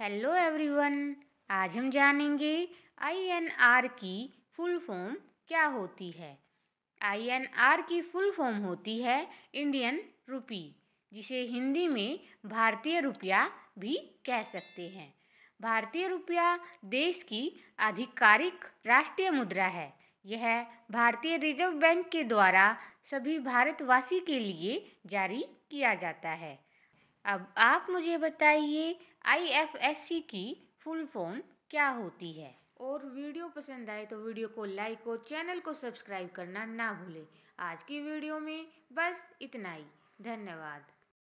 hello everyone आज हम जानेंगे आईएनआर की फुल फॉर्म क्या होती है आईएनआर की फुल फॉर्म होती है इंडियन रुपी जिसे हिंदी में भारतीय रुपया भी कह सकते हैं भारतीय रुपया देश की आधिकारिक राष्ट्रीय मुद्रा है यह भारतीय रिजर्व बैंक के द्वारा सभी भारतवासी के लिए जारी किया जाता है अब आप मुझे बताइए आईएफएससी की फुल फॉर्म क्या होती है और वीडियो पसंद आए तो वीडियो को लाइक और चैनल को सब्सक्राइब करना ना भूलें आज की वीडियो में बस इतना ही धन्यवाद